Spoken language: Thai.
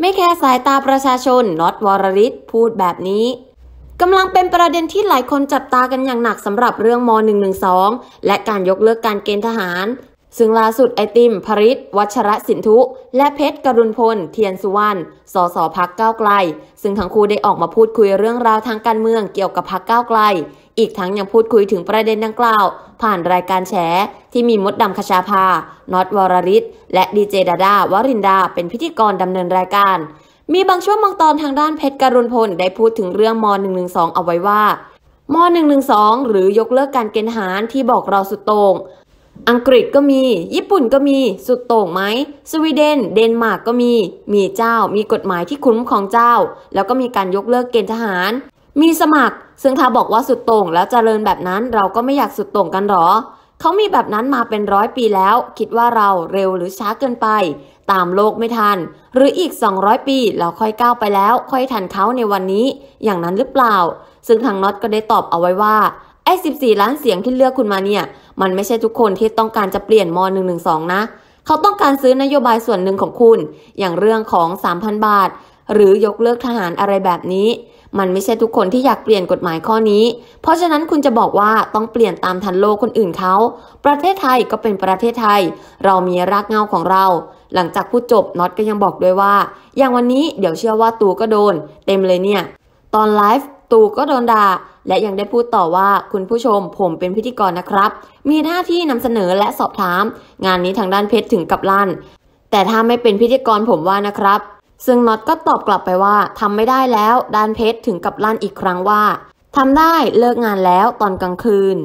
ไม่แค่สายตาประชาชนน็อตวรริศพูดแบบนี้ กำลังเป็นประเด็นที่หลายคนจับตากันอย่างหนักสำหรับเรื่องม .112 และการยกเลิกการเกณฑ์ทหารซึ่งล่าสุดไอติมภริศวัชระสินธุและเพชรกรุณพล เทียนสุวรรณ สสพักเก้าไกล ซึ่งทั้งคู่ได้ออกมาพูดคุยเรื่องราวทางการเมืองเกี่ยวกับพักเก้าไกล อีกทั้งยังพูดคุยถึงประเด็นดังกล่าว ผ่านรายการแฉที่มีมดดำคชาภาน็อตวรริศและดีเจดาดาวรินดา เป็นพิธีกรดำเนินรายการ มีบางช่วงบางตอนทางด้านเพชรกรุณพลได้พูดถึงเรื่องม .112 เอาไว้ว่าม .112 หรือยกเลิกการเกณฑ์ทหารที่บอกเราสุดโตง่งอังกฤษก็มี ญี่ปุ่นก็มี สุดโต่งไหม สวีเดน เดนมาร์กก็มี มีเจ้า มีกฎหมายที่คุ้มของเจ้า แล้วก็มีการยกเลิกเกณฑ์ทหาร มีสมัคร ซึ่งถ้าบอกว่าสุดโต่งแล้วจเจริญแบบนั้นเราก็ไม่อยากสุดโต่งกันหรอ เขามีแบบนั้นมาเป็นร้อยปีแล้ว คิดว่าเราเร็วหรือช้าเกินไป ตามโลกไม่ทัน หรืออีก 200 ปีเราค่อยก้าวไปแล้ว ค่อยทันเขาในวันนี้ อย่างนั้นหรือเปล่า ซึ่งทางน็อตก็ได้ตอบเอาไว้ว่าไอ้ 14 ล้านเสียงที่เลือกคุณมาเนี่ย มันไม่ใช่ทุกคนที่ต้องการจะเปลี่ยนม .112 นะ เขาต้องการซื้อนโยบายส่วนหนึ่งของคุณ อย่างเรื่องของ 3,000 บาท หรือยกเลิกทหารอะไรแบบนี้ มันไม่ใช่ทุกคนที่อยากเปลี่ยนกฎหมายข้อนี้ เพราะฉะนั้นคุณจะบอกว่าต้องเปลี่ยนตามทันโลกคนอื่นเขาประเทศไทยก็เป็นประเทศไทย เรามีรากเงาของเรา หลังจากพูดจบน็อตก็ยังบอกด้วยว่า อย่างวันนี้เดี๋ยวเชื่อว่าตูก็โดน เต็มเลยเนี่ย ตอนไลฟ์ตูก็โดนด่าและยังได้พูดต่อว่าคุณผู้ชมผมเป็นพิธีกรนะครับ มีหน้าที่นำเสนอและสอบถาม งานนี้ทางด้านเพชรถึงกับลั่น แต่ถ้าไม่เป็นพิธีกรผมว่านะครับ ซึ่งน็อตก็ตอบกลับไปว่าทำไม่ได้แล้วด้านเพชรถึงกับลั่นอีกครั้งว่าทำได้เลิกงานแล้วตอนกลางคืน